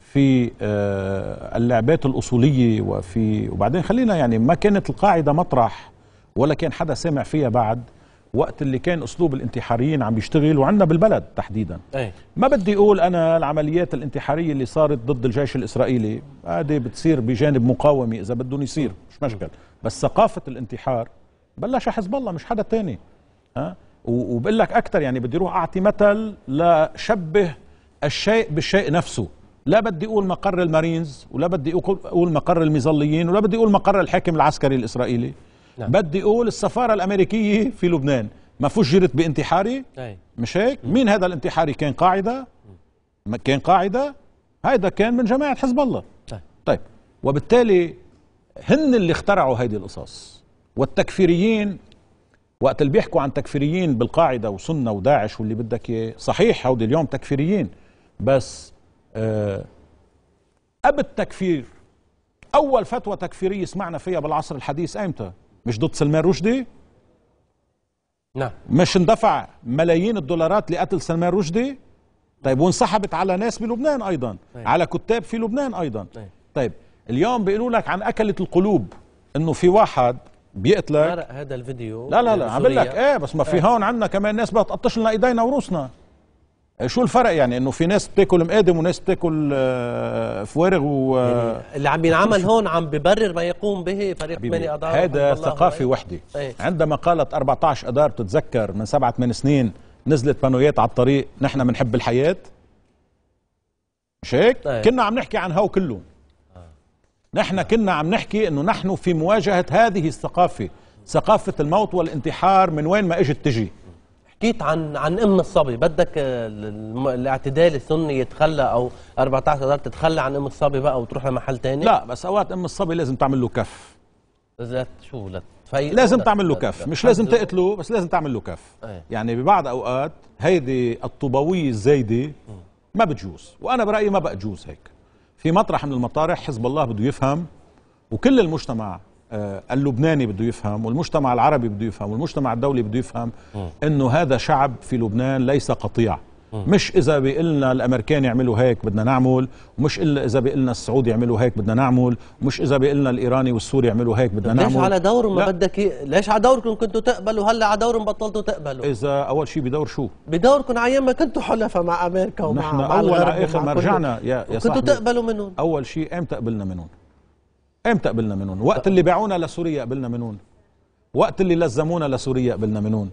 في آه، اللعبات الأصولية وفي وبعدين خلينا يعني ما كانت القاعدة مطرح ولا كان حدا سامع فيها بعد وقت اللي كان اسلوب الانتحاريين عم بيشتغل وعندنا بالبلد تحديدا أي. ما بدي اقول انا العمليات الانتحاريه اللي صارت ضد الجيش الاسرائيلي هذه بتصير بجانب مقاومه اذا بدهم يصير مش مشكل بس ثقافه الانتحار بلش حزب الله مش حدا تاني ها وبقول لك اكثر يعني بدي اروح اعطي مثل لشبه الشيء بالشيء نفسه لا بدي اقول مقر المارينز ولا بدي اقول مقر المظليين ولا بدي اقول مقر الحاكم العسكري الاسرائيلي نعم. بدي اقول السفاره الامريكيه في لبنان ما فجرت بانتحاري أي. مش هيك مين هذا الانتحاري كان قاعده كان قاعده هيدا كان من جماعه حزب الله طيب. وبالتالي هن اللي اخترعوا هيدي القصص والتكفيريين وقت اللي بيحكوا عن تكفيريين بالقاعدة وسنة وداعش واللي بدك اياه صحيح هودي اليوم تكفيريين بس آه أب التكفير أول فتوى تكفيرية سمعنا فيها بالعصر الحديث أمتى مش ضد سلمان رشدي نعم مش اندفع ملايين الدولارات لقتل سلمان رشدي طيب وانسحبت على ناس بلبنان أيضا طيب. على كتاب في لبنان أيضا طيب, طيب. اليوم بيقولوا لك عن أكلة القلوب انه في واحد بيقتلك مرق هذا الفيديو لا لا لا عم بقول لك ايه بس ما في إيه. هون عندنا كمان ناس بتقطش لنا ايدينا وروسنا إيه، شو الفرق يعني انه في ناس بتاكل مقادم وناس بتاكل آه، فوارغ و آه، يعني اللي عم ينعمل هون عم ببرر ما يقوم به فريق بني اذار هذا ثقافي وحده إيه. ايه؟ عندما قالت 14 اذار بتتذكر من سبعة ثمان سنين نزلت بانويات على الطريق نحن بنحب الحياه مش هيك؟ ايه؟ كنا عم نحكي عن هو كلهم نحن كنا عم نحكي انه نحن في مواجهه هذه الثقافه ثقافه الموت والانتحار من وين ما اجت تجي حكيت عن عن ام الصبي بدك الاعتدال السني يتخلى او 14 اذار تتخلى عن ام الصبي بقى وتروح لمحل تاني لا بس اوقات ام الصبي لازم تعمل له كف لا شو لا لازم تعمل له كف مش لازم تقتله بس لازم تعمل له كف إيه. يعني ببعض اوقات هيدي الطوبويه الزايده ما بتجوز وانا برايي ما بقى جوز هيك في مطرح من المطارح حزب الله بده يفهم وكل المجتمع آه، اللبناني بده يفهم والمجتمع العربي بده يفهم والمجتمع الدولي بده يفهم انه هذا شعب في لبنان ليس قطيع مش اذا بيقلنا لنا الامريكان يعملوا هيك بدنا نعمل ومش الا اذا بيقلنا لنا السعودي يعملوا هيك بدنا نعمل ومش اذا بيقلنا لنا الايراني والسوري يعملوا هيك بدنا نعمل ليش على دور ما بدك ليش على دوركم كنتوا تقبلوا هلا على دور بطلتوا تقبلوا اذا اول شيء بدور شو بدوركم على ما كنتوا حلفاء مع امريكا ومع نحن مع اول على اخر ما رجعنا يا يا كنتوا تقبلوا منهم اول شيء امتى قبلنا منهم امتى قبلنا منهم وقت اللي باعونا لسوريا قبلنا منهم وقت اللي لزمونا لسوريا قبلنا منهم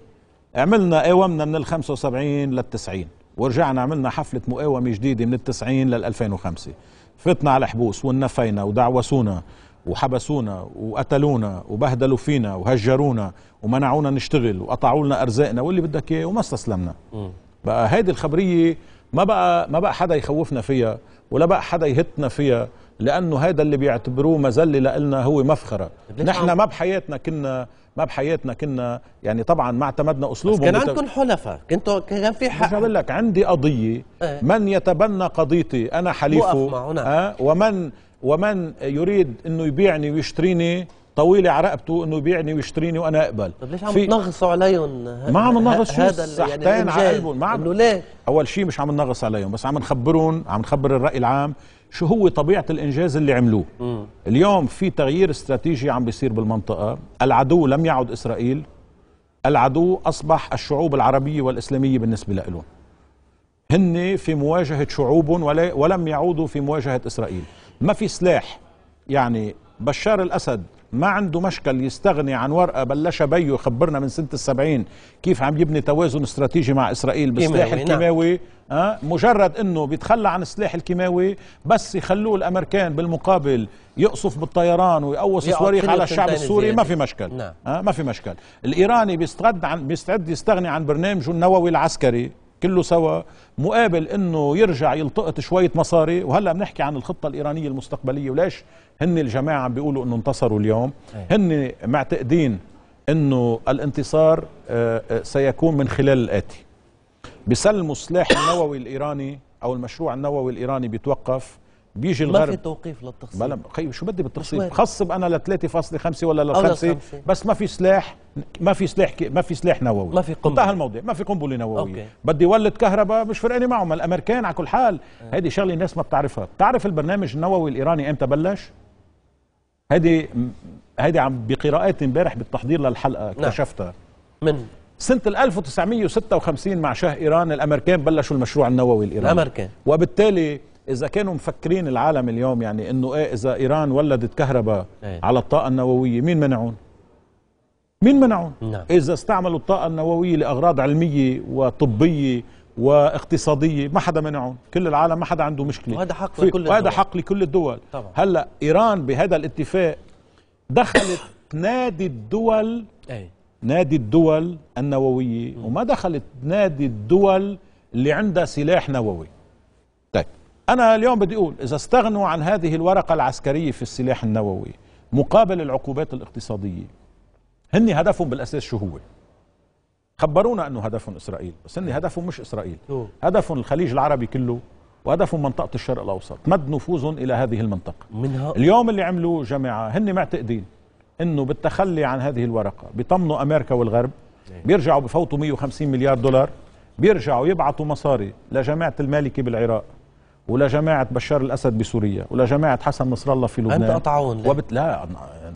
عملنا قومنا من ال 75 لل 90 ورجعنا عملنا حفلة مقاومة جديدة من التسعين لل 2005 فتنا على الحبوس ونفينا ودعوسونا وحبسونا وقتلونا وبهدلوا فينا وهجرونا ومنعونا نشتغل وقطعوا لنا ارزاقنا واللي بدك اياه وما استسلمنا م. بقى هيدي الخبريه ما بقى ما بقى حدا يخوفنا فيها ولا بقى حدا يهتنا فيها لانه هذا اللي بيعتبروه مذله لنا هو مفخره نحن ما بحياتنا كنا ما بحياتنا كنا يعني طبعا ما اعتمدنا اسلوبهم بس كان عندكم حلفاء كنتوا كان في حق بقول لك عندي قضيه اه. من يتبنى قضيتي انا حليفه اه ومن ومن يريد انه يبيعني ويشتريني طويلة على رقبته انه يبيعني ويشتريني وانا اقبل طب ليش عم تنغصوا عليهم ما عم نغص شو صحتين يعني على قلبهم ما عم ليه اول شيء مش عم ننغص عليهم بس عم نخبرهم عم نخبر الراي العام شو هو طبيعه الانجاز اللي عملوه م. اليوم في تغيير استراتيجي عم بيصير بالمنطقه العدو لم يعد اسرائيل العدو اصبح الشعوب العربيه والاسلاميه بالنسبه لهم هن في مواجهه شعوبهم ولم يعودوا في مواجهه اسرائيل ما في سلاح يعني بشار الاسد ما عنده مشكل يستغني عن ورقه بلش بيه يخبرنا من سنه السبعين كيف عم يبني توازن استراتيجي مع اسرائيل بالسلاح نعم. الكيماوي نعم. أه؟ مجرد انه بيتخلى عن السلاح الكيماوي بس يخلوه الامريكان بالمقابل يقصف بالطيران ويقوص صواريخ على الشعب السوري ما في مشكل نعم. أه؟ ما في مشكل الايراني بيستعد عن بيستعد يستغني عن برنامجه النووي العسكري كله سوا مقابل انه يرجع يلتقط شويه مصاري وهلا بنحكي عن الخطه الايرانيه المستقبليه وليش هن الجماعه عم بيقولوا انه انتصروا اليوم إيه. هن معتقدين انه الانتصار آه، آه، سيكون من خلال الاتي بسلموا السلاح النووي الايراني او المشروع النووي الايراني بيتوقف بيجي الغرب ما في توقيف للتخصيب بلا شو بدي بالتخصيب خصب انا ل 3.5 ولا ل 5 بس ما في سلاح ما في سلاح ما في سلاح نووي ما في قنبله انتهى الموضوع ما في قنبله نوويه أوكي. بدي ولد كهرباء مش فرقانه معهم الامريكان على كل حال آه. هيدي شغله الناس ما بتعرفها بتعرف البرنامج النووي الايراني امتى بلش هيدي هيدي عم بقراءات امبارح بالتحضير للحلقه نعم. اكتشفتها نعم. من سنة 1956 مع شاه إيران الأمريكان بلشوا المشروع النووي الإيراني الأمريكان وبالتالي اذا كانوا مفكرين العالم اليوم يعني انه ايه اذا ايران ولدت كهرباء أيه. على الطاقه النوويه مين منعون مين منعون نعم. اذا استعملوا الطاقه النوويه لاغراض علميه وطبيه واقتصاديه ما حدا منعون كل العالم ما حدا عنده مشكله وهذا حق لكل الدول وهذا حق لكل الدول طبعا. هلا ايران بهذا الاتفاق دخلت نادي الدول ايه. نادي الدول النوويه م. وما دخلت نادي الدول اللي عندها سلاح نووي أنا اليوم بدي أقول إذا استغنوا عن هذه الورقة العسكرية في السلاح النووي مقابل العقوبات الاقتصادية هن هدفهم بالأساس شو هو؟ خبرونا أنه هدفهم إسرائيل بس هن هدفهم مش إسرائيل هدفهم الخليج العربي كله وهدفهم منطقة الشرق الأوسط مد نفوذهم إلى هذه المنطقة منها اليوم اللي عملوه جماعة هن معتقدين أنه بالتخلي عن هذه الورقة بيطمنوا أمريكا والغرب إيه. بيرجعوا بفوتوا 150 مليار دولار بيرجعوا يبعثوا مصاري لجماعة المالكي بالعراق جماعة بشار الاسد بسوريا ولجماعه حسن نصر الله في لبنان انت أطعون وبت... لا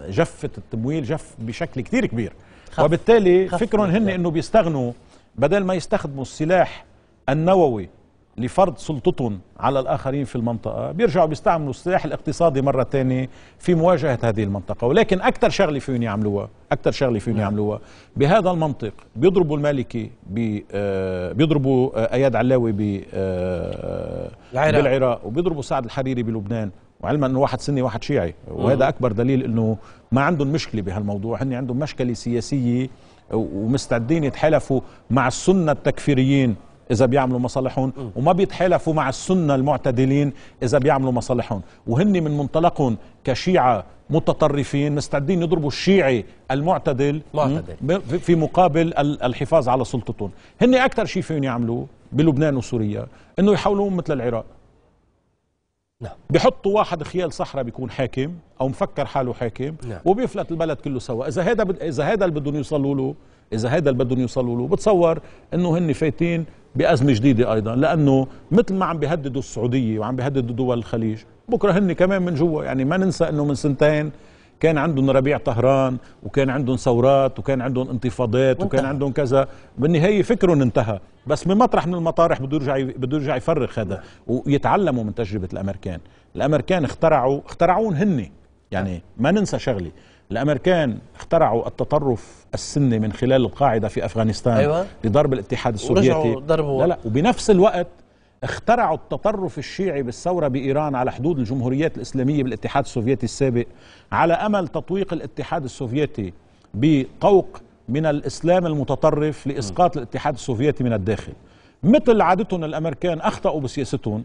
جفه التمويل جف بشكل كثير كبير خف وبالتالي خف فكرهم هن انه بيستغنوا بدل ما يستخدموا السلاح النووي لفرض سلطتهم على الآخرين في المنطقة بيرجعوا بيستعملوا السلاح الاقتصادي مرة تانية في مواجهة هذه المنطقة ولكن أكثر شغلة فيهم يعملوها أكثر شغلة فيهم نعم. يعملوها بهذا المنطق بيضربوا المالكي بي آه بيضربوا آه أياد علاوي بي آه العراق. بالعراق وبيضربوا سعد الحريري بلبنان وعلما انه واحد سني واحد شيعي وهذا اكبر دليل انه ما عندهم مشكله بهالموضوع هن عندهم مشكله سياسيه ومستعدين يتحالفوا مع السنه التكفيريين اذا بيعملوا مصالحهم وما بيتحالفوا مع السنه المعتدلين اذا بيعملوا مصالحهم وهن من منطلقهم كشيعه متطرفين مستعدين يضربوا الشيعي المعتدل معتدل. في مقابل الحفاظ على سلطتهم هن اكثر شيء فيهم يعملوه بلبنان وسوريا انه يحولوهم مثل العراق نعم بحطوا واحد خيال صحراء بيكون حاكم او مفكر حاله حاكم نعم. وبيفلت البلد كله سوا اذا هذا اذا هذا اللي بدهم يوصلوا له اذا هذا اللي بدهم يوصلوا له بتصور انه هن فايتين بأزمة جديدة أيضا لأنه مثل ما عم بيهددوا السعودية وعم بيهددوا دول الخليج بكرة هن كمان من جوا يعني ما ننسى أنه من سنتين كان عندهم ربيع طهران وكان عندهم ثورات وكان عندهم انتفاضات وكان عندهم كذا بالنهايه فكرهم انتهى بس من مطرح من المطارح بده يرجع بده يرجع يفرغ هذا ويتعلموا من تجربه الامريكان الامريكان اخترعوا اخترعون هن يعني ما ننسى شغله الامريكان اخترعوا التطرف السني من خلال القاعده في افغانستان أيوة. لضرب الاتحاد السوفيتي ضربوا لا لا وبنفس الوقت اخترعوا التطرف الشيعي بالثورة بإيران على حدود الجمهوريات الإسلامية بالاتحاد السوفيتي السابق على أمل تطويق الاتحاد السوفيتي بقوق من الإسلام المتطرف لإسقاط الاتحاد السوفيتي من الداخل مثل عادتهم الأمريكان أخطأوا بسياستهم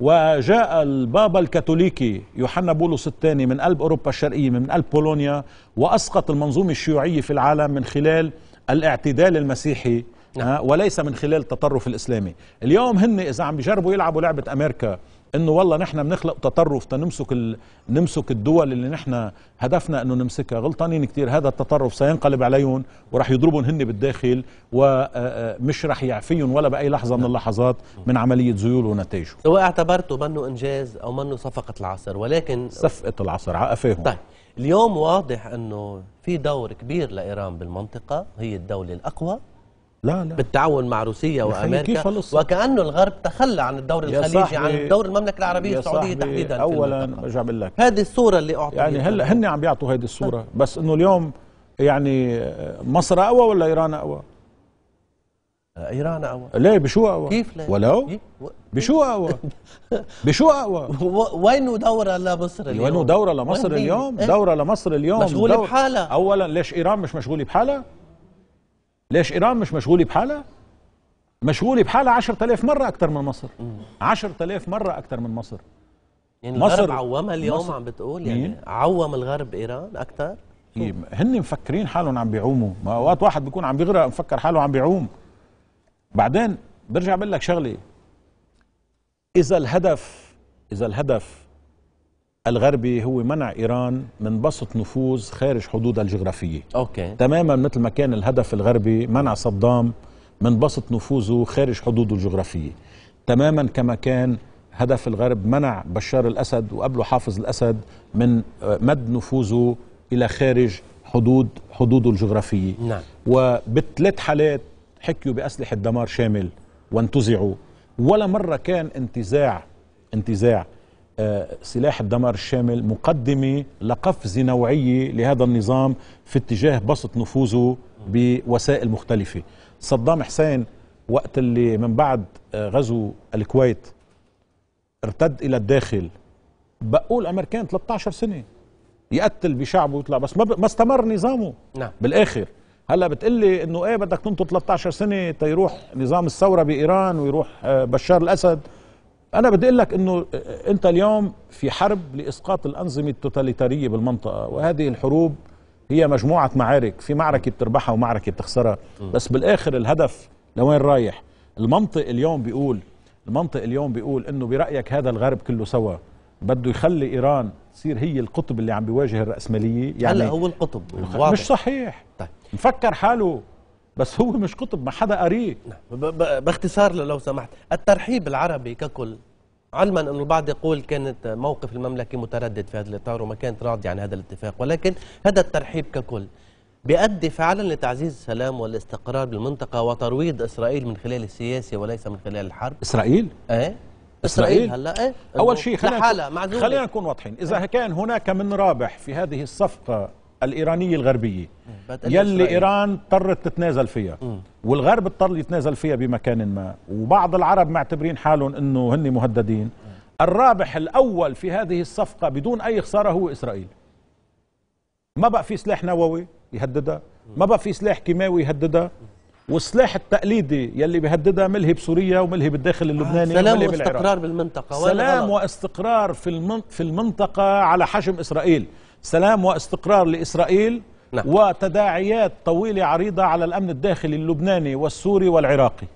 وجاء البابا الكاثوليكي يوحنا بولس الثاني من قلب أوروبا الشرقية من قلب بولونيا وأسقط المنظومة الشيوعية في العالم من خلال الاعتدال المسيحي نعم. وليس من خلال التطرف الإسلامي اليوم هن إذا عم بيجربوا يلعبوا لعبة أمريكا انه والله نحن بنخلق تطرف ال... نمسك الدول اللي نحن هدفنا انه نمسكها غلطانين كثير هذا التطرف سينقلب عليهم وراح يضربهم هن بالداخل ومش آه، آه، راح يعفيهم ولا باي لحظه من نعم. اللحظات من عمليه زيوله ونتائجه سواء اعتبرته منه انجاز او منه صفقه العصر ولكن صفقه العصر عقفاهم طيب اليوم واضح انه في دور كبير لايران بالمنطقه هي الدوله الاقوى لا لا بالتعاون مع روسيا وامريكا وكانه الغرب تخلى عن الدور الخليجي عن دور المملكه العربيه السعوديه تحديدا اولا برجع بقول لك هذه الصوره اللي اعطيتها يعني هلا هن عم بيعطوا هذه الصوره بس انه اليوم يعني آه، مصر اقوى ولا ايران اقوى؟ آه، ايران اقوى ليه بشو اقوى؟ كيف ليه؟ ولو؟ بشو اقوى؟ بشو اقوى؟ وينه دوره لمصر يعني اليوم؟ وينه دوره لمصر اليوم؟ إيه؟ دوره لمصر اليوم مشغوله بحالها اولا ليش ايران مش مشغوله بحالها؟ ليش إيران مش مشغولة بحالها؟ مشغولة بحالها 10000 مرة أكثر من مصر 10000 مرة أكثر من مصر يعني مصر الغرب عومها اليوم مصر. عم بتقول يعني مين؟ عوم الغرب إيران أكثر؟ هن مفكرين حالهم عم بيعوموا ما اوقات واحد بيكون عم بيغرق مفكر حاله عم بيعوم بعدين برجع بقول لك شغله اذا الهدف اذا الهدف الغربي هو منع ايران من بسط نفوذ خارج حدودها الجغرافيه اوكي تماما مثل ما كان الهدف الغربي منع صدام من بسط نفوذه خارج حدوده الجغرافيه تماما كما كان هدف الغرب منع بشار الاسد وقبله حافظ الاسد من مد نفوذه الى خارج حدود حدوده الجغرافيه نعم وبثلاث حالات حكيوا باسلحه دمار شامل وانتزعوا ولا مره كان انتزاع انتزاع آه، سلاح الدمار الشامل مقدمة لقفز نوعية لهذا النظام في اتجاه بسط نفوذه بوسائل مختلفة صدام حسين وقت اللي من بعد آه، غزو الكويت ارتد إلى الداخل بقوا الأمريكان 13 سنة يقتل بشعبه ويطلع بس ما, ب... ما استمر نظامه نعم. بالآخر هلا بتقلي انه ايه بدك تنطو 13 سنه تيروح نظام الثوره بايران ويروح آه، بشار الاسد انا بدي اقول لك انه آه، انت اليوم في حرب لاسقاط الانظمه التوتاليتاريه بالمنطقه وهذه الحروب هي مجموعه معارك في معركه بتربحها ومعركه بتخسرها بس بالاخر الهدف لوين رايح المنطق اليوم بيقول المنطق اليوم بيقول انه برايك هذا الغرب كله سوا بده يخلي ايران تصير هي القطب اللي عم بيواجه الراسماليه يعني هلا هو القطب مش صحيح طيب. مفكر حاله بس هو مش قطب ما حدا قريه نعم. باختصار لو سمحت الترحيب العربي ككل علما انه البعض يقول كانت موقف المملكه متردد في هذا الاطار وما كانت راضيه عن هذا الاتفاق ولكن هذا الترحيب ككل بيؤدي فعلا لتعزيز السلام والاستقرار بالمنطقه وترويض اسرائيل من خلال السياسه وليس من خلال الحرب اسرائيل؟ ايه اسرائيل هلا ايه اول شيء خلينا خلينا نكون واضحين اذا إيه؟ كان هناك من رابح في هذه الصفقه الايرانيه الغربيه يلي ايران اضطرت تتنازل فيها م. والغرب اضطر يتنازل فيها بمكان ما وبعض العرب معتبرين حالهم انه هن مهددين م. الرابح الاول في هذه الصفقه بدون اي خساره هو اسرائيل ما بقى في سلاح نووي يهددها ما بقى في سلاح كيماوي يهددها والسلاح التقليدي يلي بيهددها ملهي بسوريا وملهي بالداخل آه، اللبناني سلام واستقرار بالمنطقه سلام واستقرار في المنطقه على حجم اسرائيل سلام واستقرار لإسرائيل نعم. وتداعيات طويلة عريضة على الأمن الداخلي اللبناني والسوري والعراقي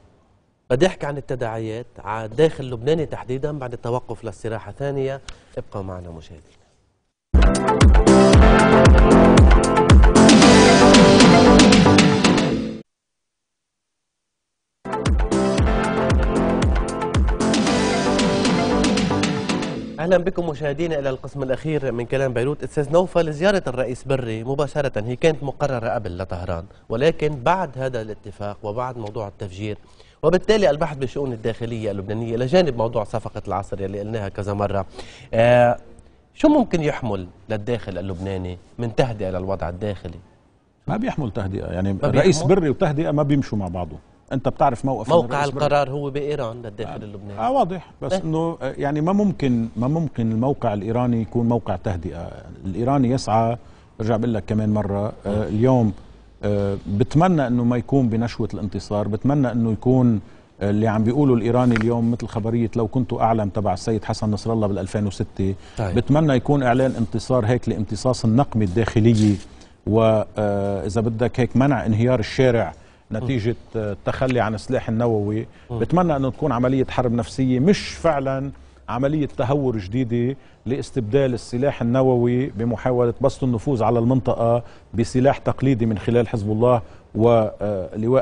بدي أحكي عن التداعيات على داخل لبناني تحديدا بعد التوقف للسراحة ثانية ابقوا معنا مشاهدينا اهلا بكم مشاهدينا الى القسم الاخير من كلام بيروت استاذ نوفل زياره الرئيس بري مباشره هي كانت مقرره قبل لطهران ولكن بعد هذا الاتفاق وبعد موضوع التفجير وبالتالي البحث بالشؤون الداخليه اللبنانيه الى جانب موضوع صفقه العصر اللي قلناها كذا مره آه شو ممكن يحمل للداخل اللبناني من تهدئه للوضع الداخلي ما بيحمل تهدئه يعني الرئيس بري وتهدئه ما بيمشوا مع بعضهم انت بتعرف موقف موقع القرار هو بايران للداخل اللبناني نعم. اه واضح بس إيه. انه آه، يعني ما ممكن ما ممكن الموقع الايراني يكون موقع تهدئه الايراني يسعى برجع بقول لك كمان مره آه اليوم آه بتمنى انه ما يكون بنشوه الانتصار بتمنى انه يكون آه، اللي عم بيقولوا الايراني اليوم مثل خبريه لو كنت اعلم تبع السيد حسن نصر الله بال 2006 طيب. بتمنى يكون اعلان انتصار هيك لامتصاص النقمه الداخليه واذا آه، بدك هيك منع انهيار الشارع نتيجة آه، التخلي عن السلاح النووي بتمنى أنه تكون عملية حرب نفسية مش فعلا عملية تهور جديدة لاستبدال السلاح النووي بمحاولة بسط النفوذ على المنطقة بسلاح تقليدي من خلال حزب الله ولواء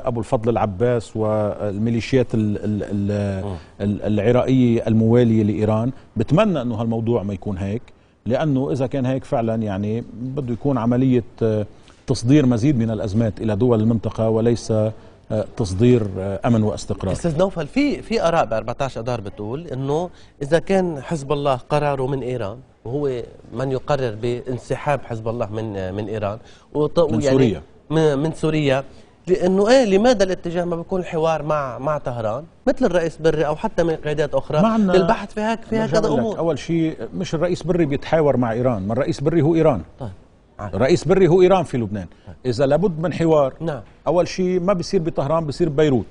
آه، أبو الفضل العباس والميليشيات آه، العراقية الموالية لإيران بتمنى أنه هالموضوع ما يكون هيك لأنه إذا كان هيك فعلا يعني بده يكون عملية تصدير مزيد من الازمات الى دول المنطقه وليس آه، تصدير آه، امن واستقرار استاذ نوفل في في اراء ب 14 اذار بتقول انه اذا كان حزب الله قراره من ايران وهو من يقرر بانسحاب حزب الله من آه، من ايران من يعني سوريا من سوريا لانه ايه لماذا الاتجاه ما بيكون الحوار مع مع طهران مثل الرئيس بري او حتى من قيادات اخرى للبحث في هيك في هكذا امور اول شيء مش الرئيس بري بيتحاور مع ايران ما الرئيس بري هو ايران طيب آه. رئيس بري هو ايران في لبنان اذا لابد من حوار نعم. اول شيء ما بيصير بطهران بيصير ببيروت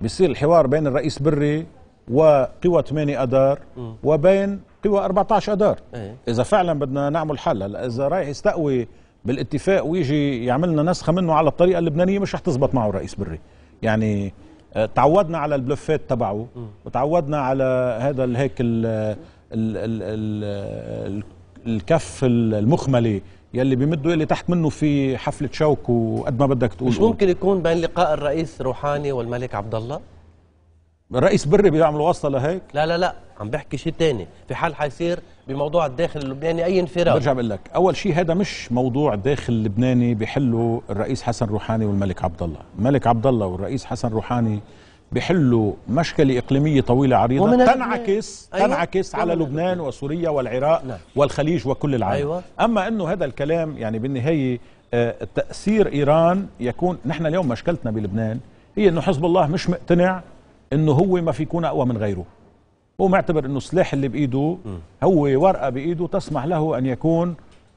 بيصير الحوار بين الرئيس بري وقوى 8 أدار وبين قوى 14 أدار إيه. اذا فعلا بدنا نعمل حل هلا اذا رايح يستقوي بالاتفاق ويجي يعملنا نسخه منه على الطريقه اللبنانيه مش رح تزبط معه الرئيس بري يعني آه، تعودنا على البلوفات تبعه وتعودنا على هذا الهيك ال ال ال ال الكف المخملي يلي بيمدوا يلي تحت منه في حفله شوك وقد ما بدك تقول مش ممكن يكون بين لقاء الرئيس روحاني والملك عبد الله الرئيس بري بيعمل واسطه لهيك لا لا لا عم بحكي شيء تاني في حال حيصير بموضوع الداخل اللبناني اي انفراد برجع بقول لك اول شيء هذا مش موضوع داخل اللبناني بحله الرئيس حسن روحاني والملك عبد الله الملك عبد الله والرئيس حسن روحاني بيحلوا مشكلة إقليمية طويلة عريضة تنعكس أيوة تنعكس على لبنان وسوريا والعراق نعم والخليج وكل العالم أيوة أما أنه هذا الكلام يعني بالنهاية آه، تأثير إيران يكون نحن اليوم مشكلتنا بلبنان هي أنه حزب الله مش مقتنع أنه هو ما في يكون أقوى من غيره هو معتبر أنه السلاح اللي بإيده هو ورقة بإيده تسمح له أن يكون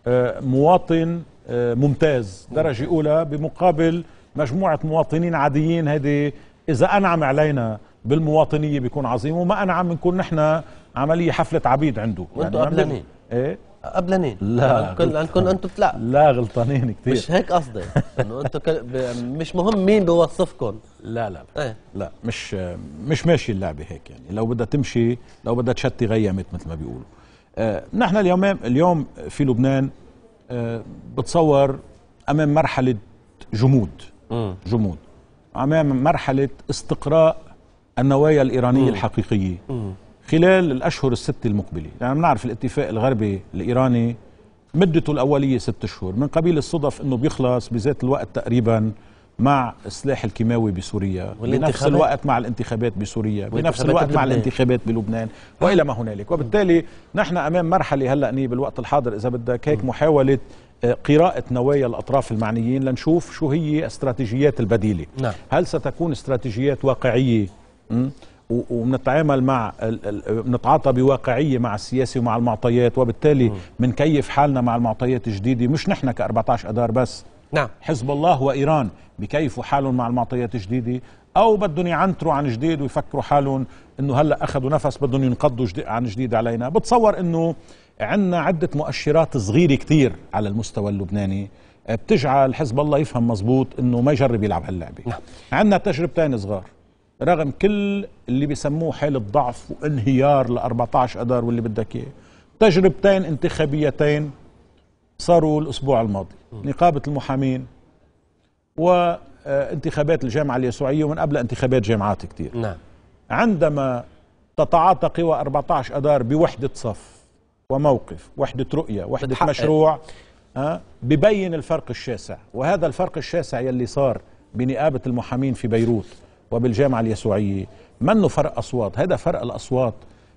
آه، مواطن آه، ممتاز درجة أولى بمقابل مجموعة مواطنين عاديين هذه إذا أنعم علينا بالمواطنية بيكون عظيم وما أنعم بنكون نحن عملية حفلة عبيد عنده وانتو يعني قبلانين إيه؟ قبلانين لا لأنكم يعني يعني أنتم لا لا غلطانين كثير مش هيك قصدي إنه أنتم كل... مش مهم مين بوصفكم لا لا إيه؟ لا مش مش ماشي اللعبة هيك يعني لو بدها تمشي لو بدها تشتي غيمت مثل ما بيقولوا آه نحن اليوم اليوم في لبنان آه بتصور أمام مرحلة جمود م. جمود امام مرحله استقراء النوايا الايرانيه مم. الحقيقيه مم. خلال الاشهر الست المقبله لان يعني بنعرف الاتفاق الغربي الايراني مدته الاوليه ست اشهر من قبيل الصدف انه بيخلص بذات الوقت تقريبا مع السلاح الكيماوي بسوريا بنفس الوقت مع الانتخابات بسوريا بنفس الوقت مع الانتخابات بلبنان والى ما هنالك وبالتالي نحن امام مرحله هلا بالوقت الحاضر اذا بدك هيك محاوله قراءة نوايا الأطراف المعنيين لنشوف شو هي استراتيجيات البديلة نعم. هل ستكون استراتيجيات واقعية ونتعامل مع بنتعاطى بواقعيه مع السياسه ومع المعطيات وبالتالي بنكيف حالنا مع المعطيات الجديده مش نحن ك 14 اذار بس نعم حزب الله وايران بكيفوا حالهم مع المعطيات الجديده او بدهم يعنتروا عن جديد ويفكروا حالهم انه هلا اخذوا نفس بدهم ينقضوا عن جديد علينا بتصور انه عندنا عدة مؤشرات صغيرة كتير على المستوى اللبناني آه، بتجعل حزب الله يفهم مزبوط انه ما يجرب يلعب هاللعبه نعم. عندنا تجربتين صغار رغم كل اللي بيسموه حالة ضعف وانهيار ل 14 اذار واللي بدك اياه تجربتين انتخابيتين صاروا الاسبوع الماضي نقابه المحامين وانتخابات آه، الجامعه اليسوعيه ومن قبل انتخابات جامعات كثير نعم عندما تتعاطى قوى 14 اذار بوحده صف وموقف وحدة رؤية وحدة مشروع أه ببين الفرق الشاسع وهذا الفرق الشاسع يلي صار بنقابة المحامين في بيروت وبالجامعة اليسوعية منه فرق أصوات هذا فرق الأصوات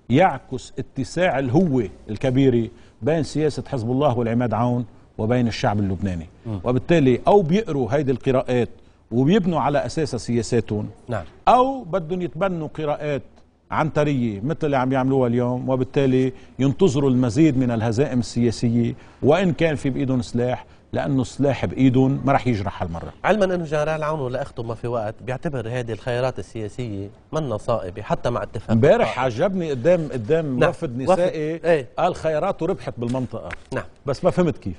يعكس اتساع الهوة الكبيرة بين سياسة حزب الله والعماد عون وبين الشعب اللبناني م. وبالتالي أو بيقروا هيدي القراءات وبيبنوا على أساسها سياساتهم نعم. أو بدهم يتبنوا قراءات عنتريه مثل اللي عم يعملوها اليوم وبالتالي ينتظروا المزيد من الهزائم السياسيه وان كان في بايدهم سلاح لانه السلاح بايدهم ما راح يجرح هالمره علما انه جنرال عون لاخته ما في وقت بيعتبر هذه الخيارات السياسيه من صائبه حتى مع اتفاق امبارح عجبني قدام قدام نعم. وفد نسائي وفد. ايه؟ قال خياراته ربحت بالمنطقه نعم بس ما فهمت كيف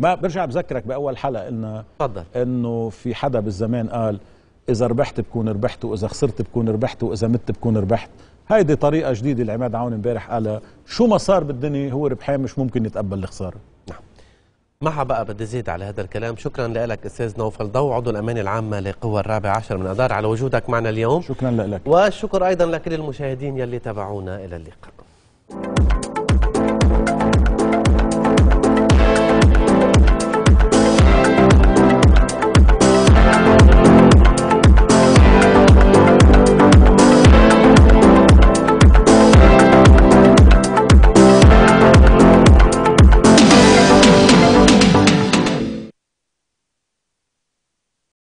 ما برجع بذكرك باول حلقه قلنا تفضل انه في حدا بالزمان قال اذا ربحت بكون ربحت واذا خسرت بكون ربحت واذا مت بكون ربحت هيدي طريقه جديده العماد عون امبارح قالها شو ما صار بالدنيا هو ربحان مش ممكن يتقبل الخساره نعم معها بقى بدي زيد على هذا الكلام شكرا لك استاذ نوفل ضو عضو الامانه العامه لقوى الرابع عشر من اذار على وجودك معنا اليوم شكرا لك والشكر ايضا لكل المشاهدين يلي تابعونا الى اللقاء